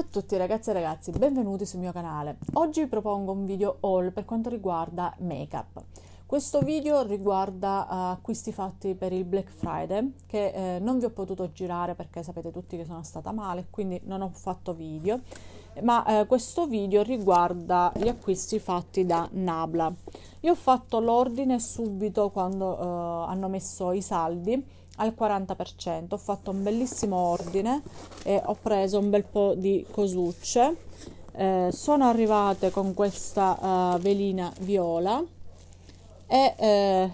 Ciao a tutti ragazzi e ragazzi, benvenuti sul mio canale. Oggi vi propongo un video haul per quanto riguarda make-up. Questo video riguarda uh, acquisti fatti per il Black Friday che eh, non vi ho potuto girare perché sapete tutti che sono stata male, quindi non ho fatto video, ma eh, questo video riguarda gli acquisti fatti da Nabla. Io ho fatto l'ordine subito quando eh, hanno messo i saldi al 40%. Ho fatto un bellissimo ordine e ho preso un bel po' di cosucce. Eh, sono arrivate con questa uh, velina viola e eh,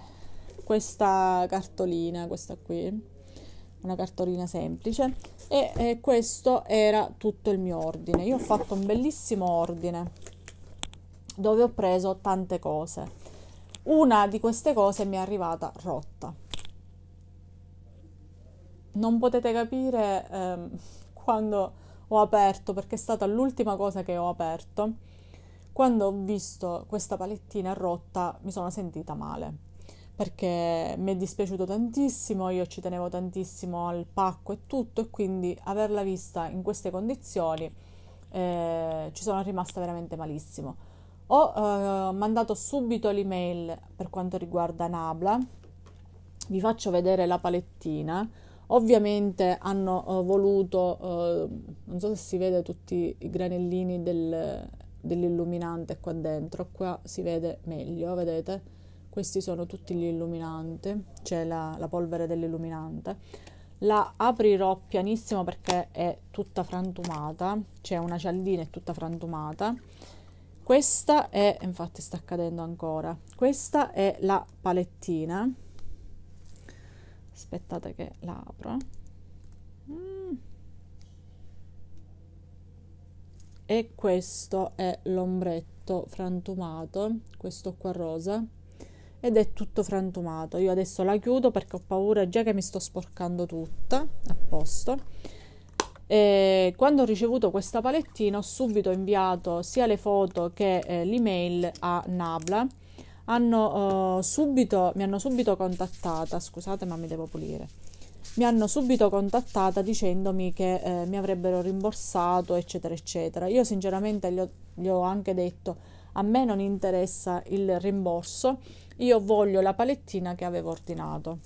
questa cartolina, questa qui, una cartolina semplice. E eh, questo era tutto il mio ordine. Io ho fatto un bellissimo ordine dove ho preso tante cose. Una di queste cose mi è arrivata rotta non potete capire ehm, quando ho aperto, perché è stata l'ultima cosa che ho aperto, quando ho visto questa palettina rotta mi sono sentita male perché mi è dispiaciuto tantissimo, io ci tenevo tantissimo al pacco e tutto e quindi averla vista in queste condizioni eh, ci sono rimasta veramente malissimo. Ho eh, mandato subito l'email per quanto riguarda Nabla, vi faccio vedere la palettina Ovviamente hanno eh, voluto, eh, non so se si vede tutti i granellini del, dell'illuminante qua dentro, qua si vede meglio, vedete? Questi sono tutti gli illuminanti, c'è la, la polvere dell'illuminante. La aprirò pianissimo perché è tutta frantumata, c'è una cialdina è tutta frantumata. Questa è, infatti sta accadendo ancora, questa è la palettina aspettate che la apro eh. mm. e questo è l'ombretto frantumato questo qua rosa ed è tutto frantumato io adesso la chiudo perché ho paura già che mi sto sporcando tutta a posto e quando ho ricevuto questa palettina ho subito inviato sia le foto che eh, l'email a Nabla hanno, uh, subito, mi hanno subito contattata, scusate ma mi devo pulire, mi hanno subito contattata dicendomi che eh, mi avrebbero rimborsato eccetera eccetera. Io sinceramente gli ho, gli ho anche detto a me non interessa il rimborso, io voglio la palettina che avevo ordinato.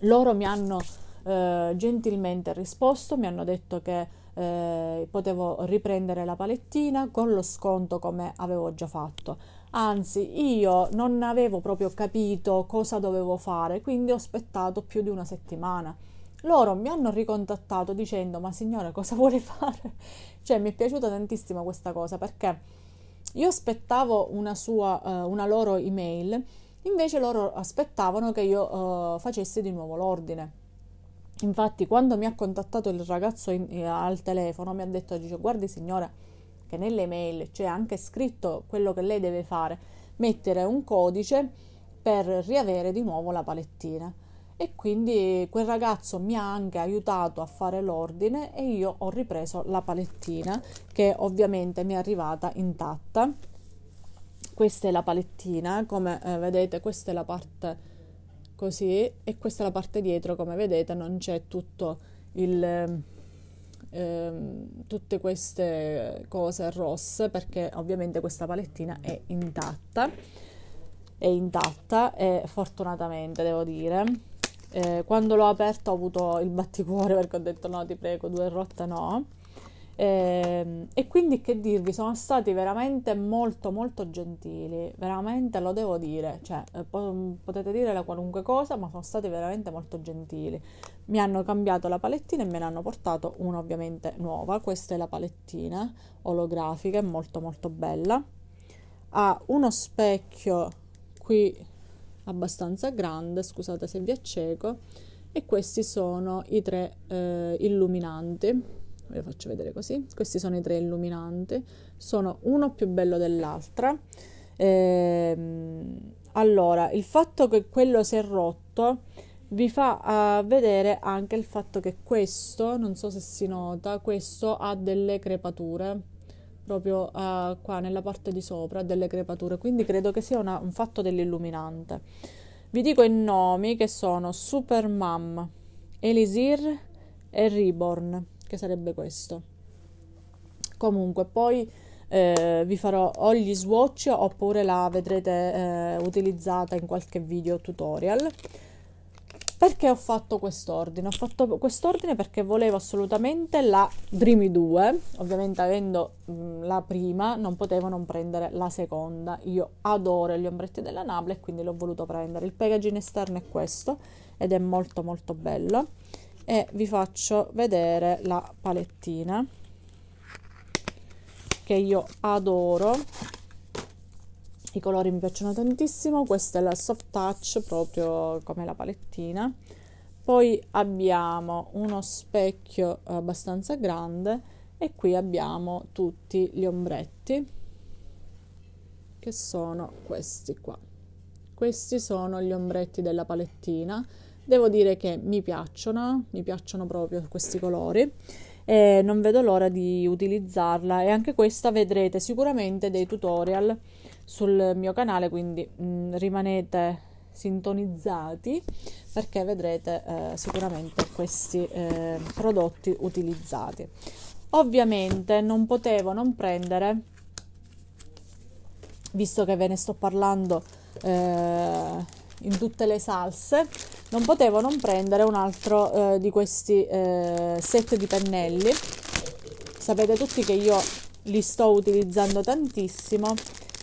Loro mi hanno eh, gentilmente risposto, mi hanno detto che eh, potevo riprendere la palettina con lo sconto come avevo già fatto Anzi, io non avevo proprio capito cosa dovevo fare, quindi ho aspettato più di una settimana. Loro mi hanno ricontattato dicendo: Ma signora, cosa vuole fare? cioè, mi è piaciuta tantissimo questa cosa perché io aspettavo una, sua, uh, una loro email, invece loro aspettavano che io uh, facessi di nuovo l'ordine. Infatti, quando mi ha contattato il ragazzo in, eh, al telefono, mi ha detto: Guardi, signora che nelle mail c'è anche scritto quello che lei deve fare, mettere un codice per riavere di nuovo la palettina. E quindi quel ragazzo mi ha anche aiutato a fare l'ordine e io ho ripreso la palettina che ovviamente mi è arrivata intatta. Questa è la palettina, come eh, vedete questa è la parte così e questa è la parte dietro, come vedete non c'è tutto il Ehm, tutte queste cose rosse perché ovviamente questa palettina è intatta, è intatta e fortunatamente devo dire. Eh, quando l'ho aperta ho avuto il batticuore perché ho detto no ti prego due rotte no Ehm, e, quindi che dirvi, sono stati veramente molto molto gentili, veramente lo devo dire, cioè eh, mm, potete dire la qualunque cosa, ma sono stati veramente molto gentili. Mi hanno cambiato la palettina e me ne hanno portato una ovviamente nuova, questa è la palettina olografica, è molto molto bella. Ha uno specchio qui abbastanza grande, scusate se vi acceco, e questi sono i tre eh, illuminanti ve le faccio vedere così. Questi sono i tre illuminanti, sono uno più bello dell'altra. Ehm, allora, il fatto che quello si è rotto vi fa uh, vedere anche il fatto che questo, non so se si nota, questo ha delle crepature proprio uh, qua nella parte di sopra delle crepature, quindi credo che sia una, un fatto dell'illuminante. Vi dico i nomi che sono Supermam, Elisir e Reborn che sarebbe questo. Comunque, poi eh, vi farò o gli swatch oppure la vedrete eh, utilizzata in qualche video tutorial. Perché ho fatto quest'ordine? Ho fatto quest'ordine perché volevo assolutamente la Dreamy 2, ovviamente avendo mh, la prima non potevo non prendere la seconda. Io adoro gli ombretti della Nabla e quindi l'ho voluto prendere. Il packaging esterno è questo ed è molto molto bello e vi faccio vedere la palettina che io adoro i colori mi piacciono tantissimo questa è la soft touch proprio come la palettina poi abbiamo uno specchio abbastanza grande e qui abbiamo tutti gli ombretti che sono questi qua questi sono gli ombretti della palettina Devo dire che mi piacciono, mi piacciono proprio questi colori e non vedo l'ora di utilizzarla e anche questa vedrete sicuramente dei tutorial sul mio canale, quindi mh, mm, rimanete sintonizzati perché vedrete eh, sicuramente questi eh, prodotti utilizzati. Ovviamente non potevo non prendere, visto che ve ne sto parlando eh, in tutte le salse, non potevo non prendere un altro eh, di questi eh, set di pennelli. Sapete tutti che io li sto utilizzando tantissimo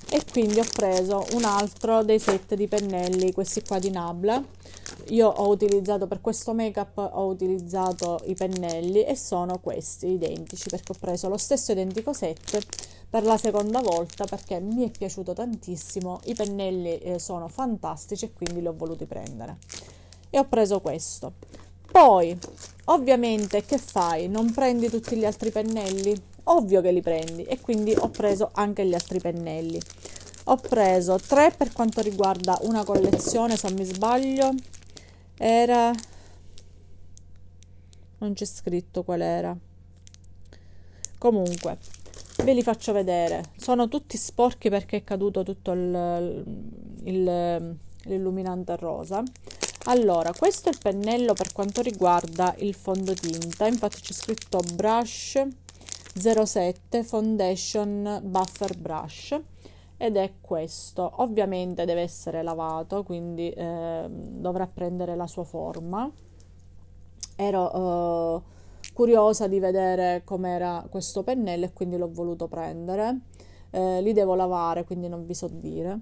e quindi ho preso un altro dei set di pennelli, questi qua di Nabla. Io ho utilizzato per questo make up ho utilizzato i pennelli e sono questi identici perché ho preso lo stesso identico set per la seconda volta perché mi è piaciuto tantissimo, i pennelli eh, sono fantastici e quindi li ho voluti prendere. E ho preso questo. Poi, ovviamente, che fai? Non prendi tutti gli altri pennelli? Ovvio che li prendi e quindi ho preso anche gli altri pennelli. Ho preso tre per quanto riguarda una collezione, se non mi sbaglio. Era... Non c'è scritto qual era. Comunque, ve li faccio vedere sono tutti sporchi perché è caduto tutto il, il, l'illuminante rosa allora questo è il pennello per quanto riguarda il fondotinta infatti c'è scritto brush 07 foundation buffer brush ed è questo ovviamente deve essere lavato quindi eh, dovrà prendere la sua forma ero eh, curiosa di vedere com'era questo pennello e quindi l'ho voluto prendere. Eh, li devo lavare, quindi non vi so dire.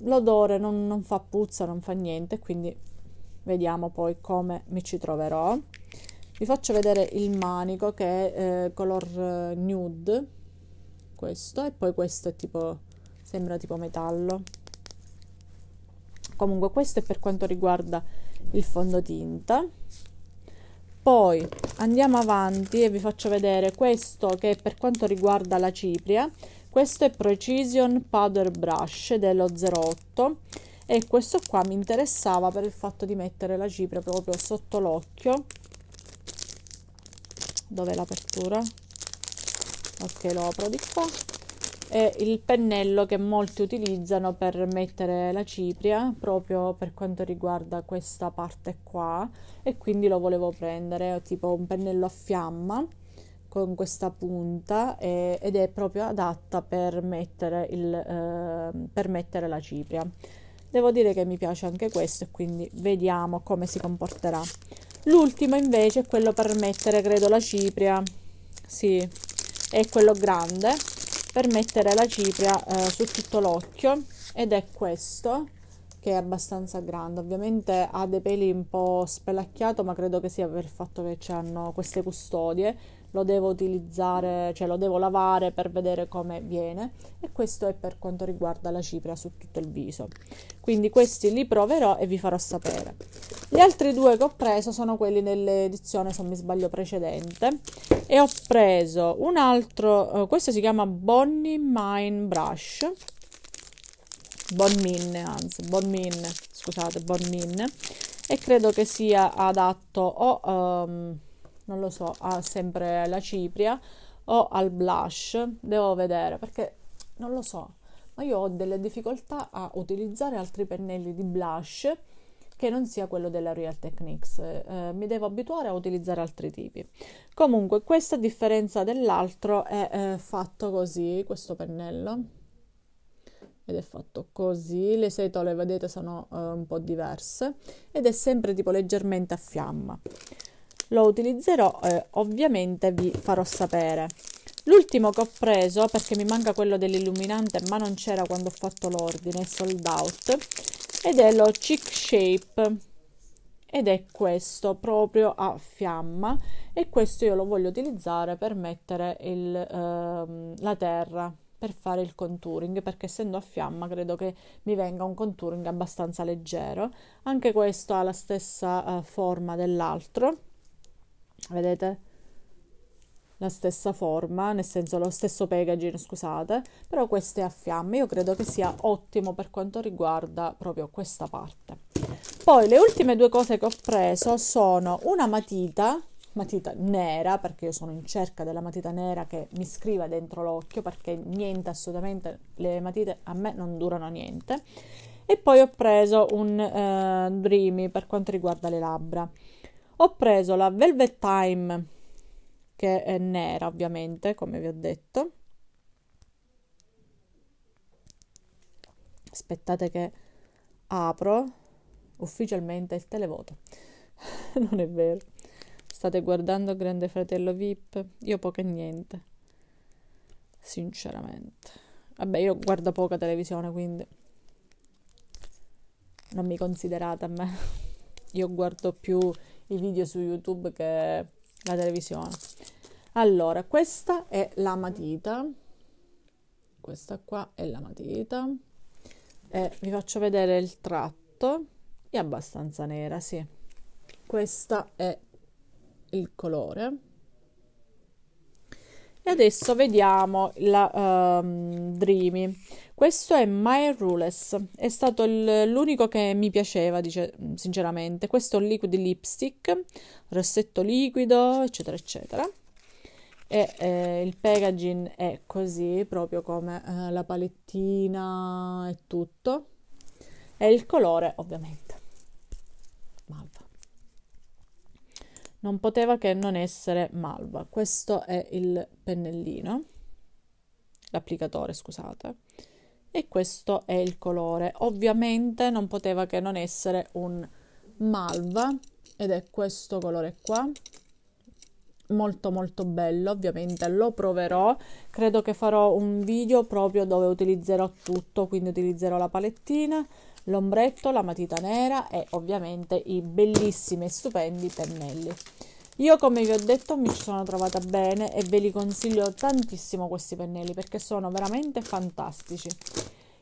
L'odore non, non fa puzza, non fa niente, quindi vediamo poi come mi ci troverò. Vi faccio vedere il manico che è eh, color eh, nude, questo, e poi questo è tipo, sembra tipo metallo. Comunque questo è per quanto riguarda il fondotinta poi andiamo avanti e vi faccio vedere questo che è per quanto riguarda la cipria questo è Precision Powder Brush dello 08 e questo qua mi interessava per il fatto di mettere la cipria proprio sotto l'occhio dov'è l'apertura ok lo apro di qua è il pennello che molti utilizzano per mettere la cipria proprio per quanto riguarda questa parte qua e quindi lo volevo prendere tipo un pennello a fiamma con questa punta e, ed è proprio adatta per mettere, il, eh, per mettere la cipria devo dire che mi piace anche questo e quindi vediamo come si comporterà l'ultimo invece è quello per mettere credo la cipria sì è quello grande per mettere la cipria eh, su tutto l'occhio ed è questo che è abbastanza grande ovviamente ha dei peli un po' spelacchiato ma credo che sia per il fatto che c'hanno queste custodie lo devo utilizzare cioè lo devo lavare per vedere come viene e questo è per quanto riguarda la cipria su tutto il viso quindi questi li proverò e vi farò sapere gli altri due che ho preso sono quelli dell'edizione, se non mi sbaglio, precedente. E ho preso un altro, eh, questo si chiama Bonnie Mine Brush. Bonmin, anzi, Bonmin, scusate, Bonmin. E credo che sia adatto o, um, non lo so, a sempre la cipria o al blush. Devo vedere, perché non lo so. Ma io ho delle difficoltà a utilizzare altri pennelli di blush che non sia quello della Real Techniques. Eh, eh, mi devo abituare a utilizzare altri tipi. Comunque, questa differenza dell'altro è eh, fatto così, questo pennello. Ed è fatto così, le setole vedete sono eh, un po' diverse ed è sempre tipo leggermente a fiamma. Lo utilizzerò, eh, ovviamente vi farò sapere. L'ultimo che ho preso, perché mi manca quello dell'illuminante, ma non c'era quando ho fatto l'ordine, sold out, ed è lo chick shape ed è questo proprio a fiamma e questo io lo voglio utilizzare per mettere il, eh, la terra per fare il contouring perché essendo a fiamma credo che mi venga un contouring abbastanza leggero anche questo ha la stessa eh, forma dell'altro vedete la stessa forma, nel senso lo stesso packaging, scusate, però questo è a fiamme, io credo che sia ottimo per quanto riguarda proprio questa parte. Poi le ultime due cose che ho preso sono una matita, matita nera, perché io sono in cerca della matita nera che mi scriva dentro l'occhio, perché niente assolutamente, le matite a me non durano niente. E poi ho preso un eh, Dreamy per quanto riguarda le labbra. Ho preso la Velvet Time che è nera ovviamente, come vi ho detto. Aspettate che apro ufficialmente il televoto. non è vero. State guardando Grande Fratello VIP? Io poco e niente. Sinceramente. Vabbè, io guardo poca televisione, quindi non mi considerate a me. Io guardo più i video su YouTube che la televisione. Allora, questa è la matita, questa qua è la matita, e eh, vi faccio vedere il tratto, è abbastanza nera, sì. Questo è il colore. E adesso vediamo la um, Dreamy. Questo è My Rules, è stato il, l'unico che mi piaceva, dice, sinceramente. Questo è un liquid lipstick, rossetto liquido, eccetera, eccetera e eh, il packaging è così proprio come eh, la palettina e tutto e il colore ovviamente malva non poteva che non essere malva questo è il pennellino l'applicatore scusate e questo è il colore ovviamente non poteva che non essere un malva ed è questo colore qua molto molto bello ovviamente lo proverò credo che farò un video proprio dove utilizzerò tutto quindi utilizzerò la palettina l'ombretto la matita nera e ovviamente i bellissimi e stupendi pennelli io come vi ho detto mi ci sono trovata bene e ve li consiglio tantissimo questi pennelli perché sono veramente fantastici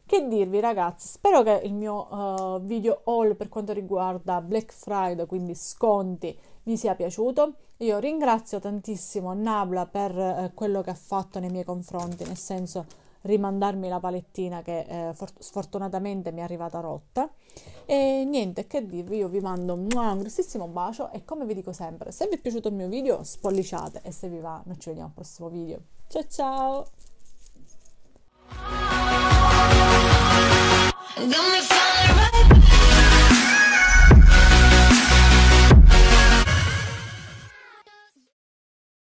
che dirvi ragazzi, spero che il mio uh, video haul per quanto riguarda Black Friday, quindi sconti, vi sia piaciuto. Io ringrazio tantissimo Nabla per eh, quello che ha fatto nei miei confronti, nel senso rimandarmi la palettina che eh, sfortunatamente mi è arrivata rotta. E niente, che dirvi, io vi mando un grossissimo bacio e come vi dico sempre, se vi è piaciuto il mio video spolliciate e se vi va noi ci vediamo al prossimo video. Ciao ciao! Gonna find the right